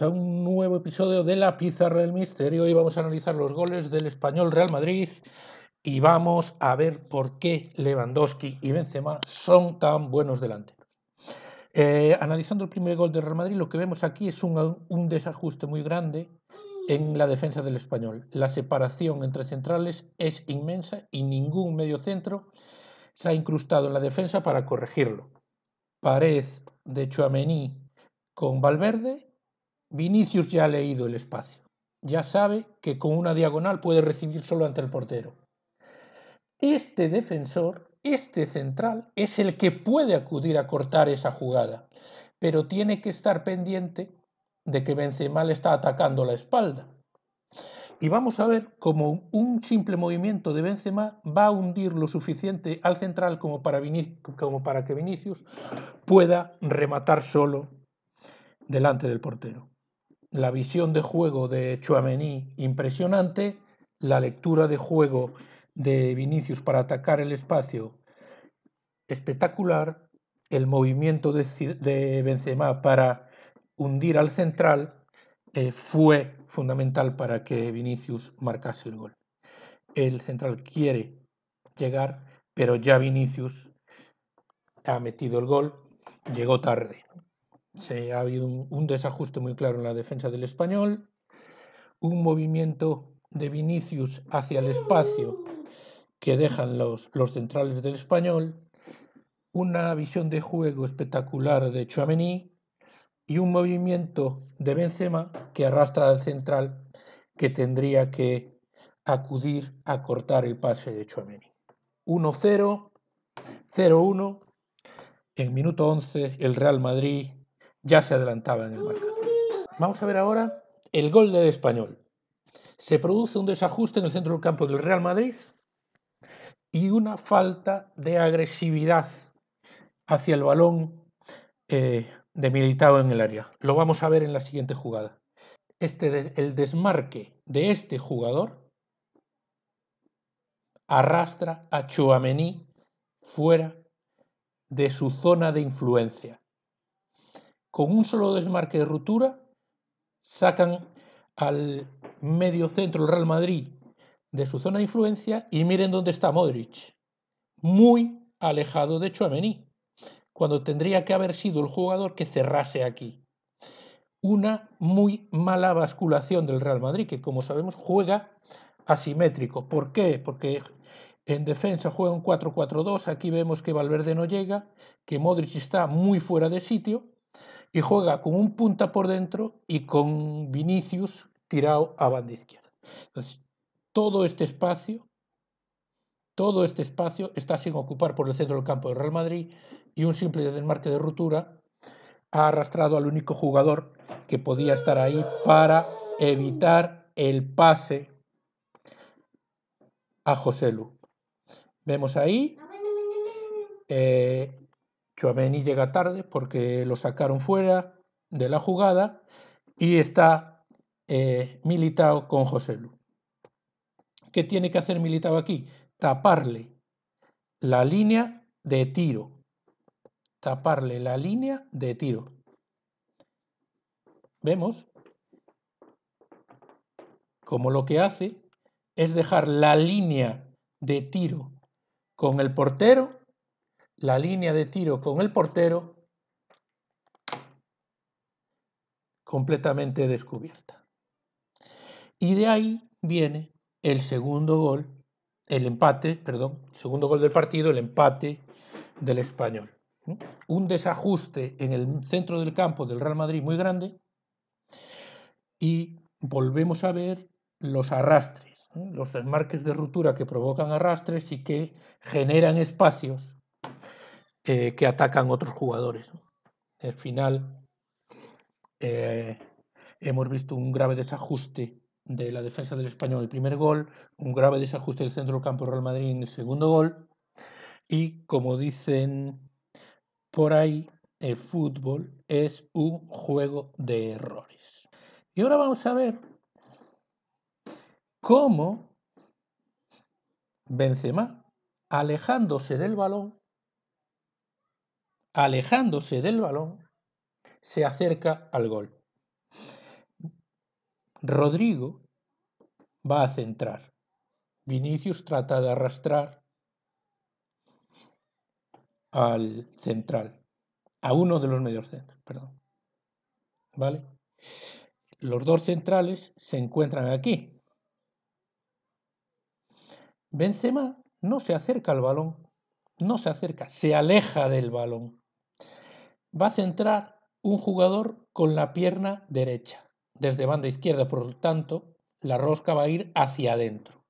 a un nuevo episodio de La Pizarra del Misterio. Hoy vamos a analizar los goles del español Real Madrid y vamos a ver por qué Lewandowski y Benzema son tan buenos delanteros. Eh, analizando el primer gol del Real Madrid, lo que vemos aquí es un, desajuste muy grande en la defensa del español. La separación entre centrales es inmensa y ningún medio centro se ha incrustado en la defensa para corregirlo. Pared de Chuamení con Valverde Vinicius ya ha leído el espacio. Ya sabe que con una diagonal puede recibir solo ante el portero. Este defensor, este central, es el que puede acudir a cortar esa jugada, pero tiene que estar pendiente de que Benzema le está atacando la espalda. Y vamos a ver cómo un simple movimiento de Benzema va a hundir lo suficiente al central como para, como para que Vinicius pueda rematar solo delante del portero la visión de juego de Chouameni impresionante, la lectura de juego de Vinicius para atacar el espacio espectacular, el movimiento de, Benzema para hundir al central eh, fue fundamental para que Vinicius marcase el gol. El central quiere llegar, pero ya Vinicius ha metido el gol, llegó tarde se ha habido un, desajuste muy claro en la defensa del español, un movimiento de Vinicius hacia el espacio que dejan los, los centrales del español, una visión de juego espectacular de Chouameni y un movimiento de Benzema que arrastra al central que tendría que acudir a cortar el pase de Chouameni. 1-0, 0-1. En minuto 11 el Real Madrid ya se adelantaba en el marcador. Vamos a ver ahora el gol del español. Se produce un desajuste en el centro del campo del Real Madrid y una falta de agresividad hacia el balón eh, de Militao en el área. Lo vamos a ver en la siguiente jugada. Este, el desmarque de este jugador arrastra a Chouameni fuera de su zona de influencia con un solo desmarque de ruptura, sacan al medio centro el Real Madrid de su zona de influencia y miren dónde está Modric. Muy alejado de Chouameni, cuando tendría que haber sido el jugador que cerrase aquí. Una muy mala basculación del Real Madrid, que como sabemos juega asimétrico. ¿Por qué? Porque en defensa juega un 4-4-2, aquí vemos que Valverde no llega, que Modric está muy fuera de sitio y juega con un punta por dentro y con Vinicius tirado a banda izquierda. Entonces, todo este espacio, todo este espacio está sin ocupar por el centro del campo de Real Madrid y un simple desmarque de ruptura ha arrastrado al único jugador que podía estar ahí para evitar el pase a José Lu. Vemos ahí eh, Chuameni llega tarde porque lo sacaron fuera de la jugada y está eh, militado con José Lu. ¿Qué tiene que hacer militado aquí? Taparle la línea de tiro. Taparle la línea de tiro. Vemos cómo lo que hace es dejar la línea de tiro con el portero la línea de tiro con el portero completamente descubierta. Y de ahí viene el segundo gol, el empate, perdón, segundo gol del partido, el empate del español. Un desajuste en el centro del campo del Real Madrid muy grande y volvemos a ver los arrastres, los desmarques de ruptura que provocan arrastres y que generan espacios eh, que atacan otros jugadores. Al final eh, hemos visto un grave desajuste de la defensa del español en el primer gol, un grave desajuste del centro del campo Real Madrid en el segundo gol y como dicen por ahí, el fútbol es un juego de errores. Y ahora vamos a ver cómo Benzema, alejándose del balón, alejándose del balón, se acerca al gol. Rodrigo va a centrar. Vinicius trata de arrastrar al central, a uno de los mediocentros, perdón. ¿Vale? Los dos centrales se encuentran aquí. Benzema no se acerca al balón, no se acerca, se aleja del balón va a centrar un jugador con la pierna derecha. Desde banda izquierda, por lo tanto, la rosca va a ir hacia adentro.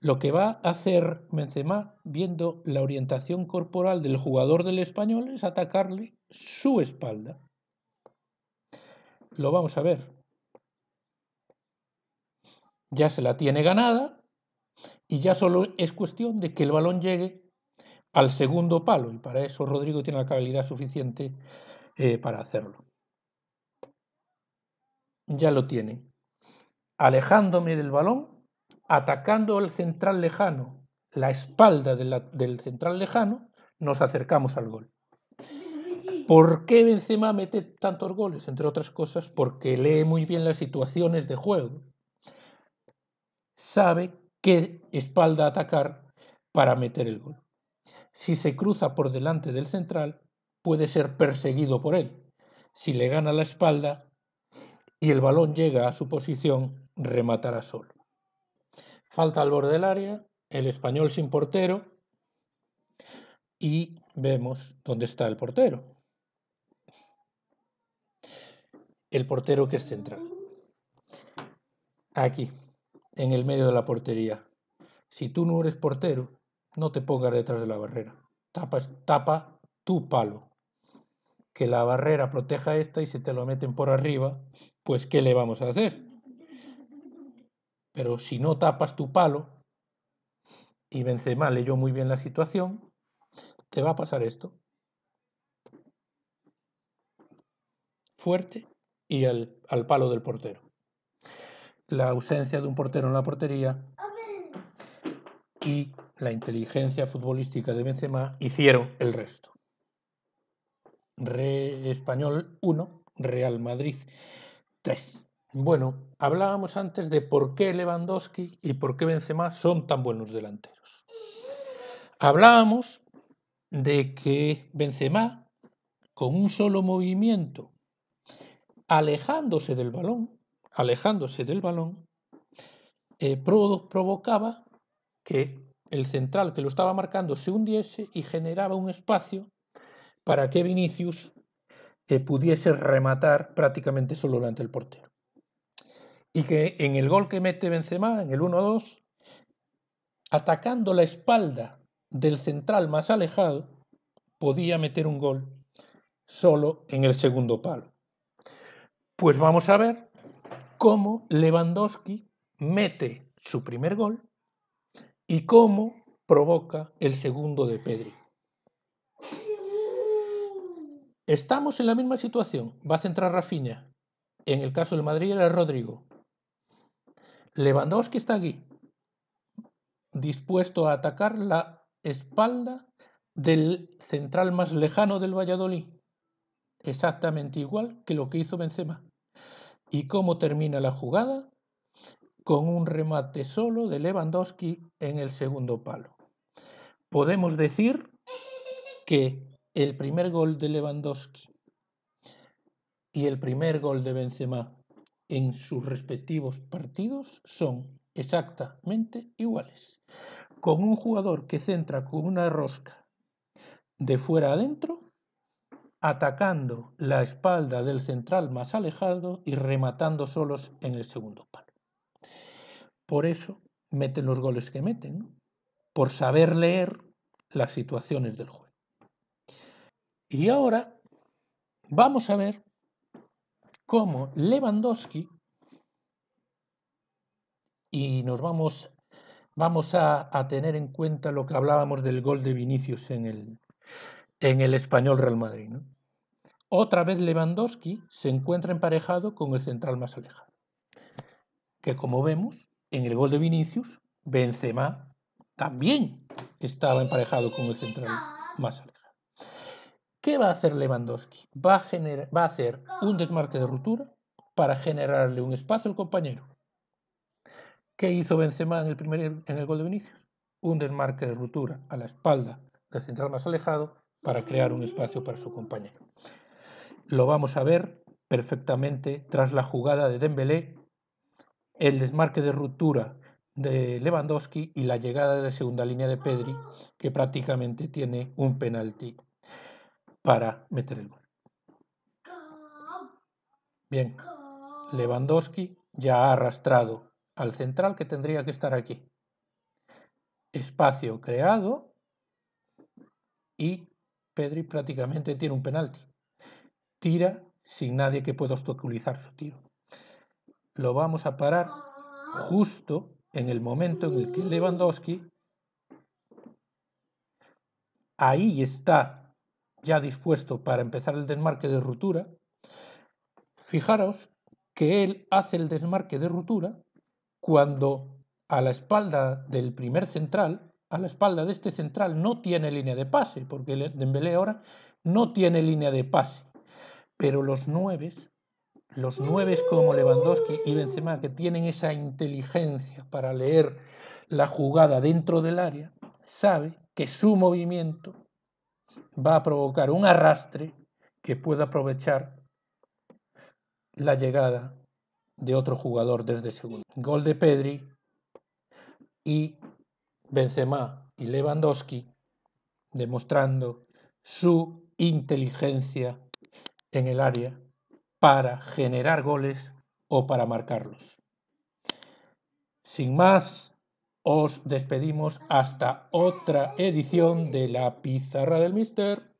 Lo que va a hacer Benzema, viendo la orientación corporal del jugador del español, es atacarle su espalda. Lo vamos a ver. Ya se la tiene ganada y ya solo es cuestión de que el balón llegue al segundo palo y para eso Rodrigo tiene la calidad suficiente eh, para hacerlo. Ya lo tiene. Alejándome del balón, atacando al central lejano, la espalda del central lejano, nos acercamos al gol. ¿Por qué Benzema mete tantos goles? Entre otras cosas, porque lee muy bien las situaciones de juego. Sabe qué espalda atacar para meter el gol. Si se cruza por delante del central, puede ser perseguido por él. Si le gana la espalda y el balón llega a su posición, rematará solo. Falta al borde del área, el español sin portero y vemos dónde está el portero. El portero que es central. Aquí, en el medio de la portería. Si tú no eres portero no te pongas detrás de la barrera. Tapa, tapa tu palo. Que la barrera proteja esta y si te lo meten por arriba, pues ¿qué le vamos a hacer? Pero si no tapas tu palo, y mal leyó muy bien la situación, te va a pasar esto. Fuerte y al, al palo del portero. La ausencia de un portero en la portería y la inteligencia futbolística de Benzema hicieron el resto. Re Español 1, Real Madrid 3. Bueno, hablábamos antes de por qué Lewandowski y por qué Benzema son tan buenos delanteros. Hablábamos de que Benzema, con un solo movimiento, alejándose del balón, alejándose del balón, eh, provocaba que el central que lo estaba marcando se hundiese y generaba un espacio para que Vinicius eh, pudiese rematar prácticamente solo delante el portero. Y que en el gol que mete Benzema, en el 1-2, atacando la espalda del central más alejado, podía meter un gol solo en el segundo palo. Pues vamos a ver cómo Lewandowski mete su primer gol y cómo provoca el segundo de Pedri. Estamos en la misma situación. Va a centrar Rafinha. En el caso del Madrid era Rodrigo. Lewandowski está aquí, dispuesto a atacar la espalda del central más lejano del Valladolid. Exactamente igual que lo que hizo Benzema. ¿Y cómo termina la jugada? con un remate solo de Lewandowski en el segundo palo. Podemos decir que el primer gol de Lewandowski y el primer gol de Benzema en sus respectivos partidos son exactamente iguales. Con un jugador que centra con una rosca de fuera adentro, atacando la espalda del central más alejado y rematando solos en el segundo palo. Por eso meten los goles que meten, por saber leer las situaciones del juego. Y ahora vamos a ver cómo Lewandowski, y nos vamos, vamos a, tener en cuenta lo que hablábamos del gol de Vinicius en el, en el español Real Madrid. Otra vez Lewandowski se encuentra emparejado con el central más alejado, que como vemos en el gol de Vinicius, Benzema también estaba emparejado con el central más alejado. ¿Qué va a hacer Lewandowski? Va a, hacer un desmarque de ruptura para generarle un espacio al compañero. ¿Qué hizo Benzema en el, primer, en el gol de Vinicius? Un desmarque de ruptura a la espalda del central más alejado para crear un espacio para su compañero. Lo vamos a ver perfectamente tras la jugada de Dembélé el desmarque de ruptura de Lewandowski y la llegada de la segunda línea de Pedri, que prácticamente tiene un penalti para meter el gol. Bien, Lewandowski ya ha arrastrado al central que tendría que estar aquí. Espacio creado y Pedri prácticamente tiene un penalti. Tira sin nadie que pueda obstaculizar su tiro lo vamos a parar justo en el momento en el que Lewandowski ahí está ya dispuesto para empezar el desmarque de ruptura. Fijaros que él hace el desmarque de ruptura cuando a la espalda del primer central, a la espalda de este central no tiene línea de pase, porque Dembélé ahora no tiene línea de pase. Pero los nueves los nueve como Lewandowski y Benzema que tienen esa inteligencia para leer la jugada dentro del área, sabe que su movimiento va a provocar un arrastre que pueda aprovechar la llegada de otro jugador desde segundo. Gol de Pedri y Benzema y Lewandowski demostrando su inteligencia en el área para generar goles o para marcarlos. Sin más, os despedimos hasta otra edición de La Pizarra del Mister.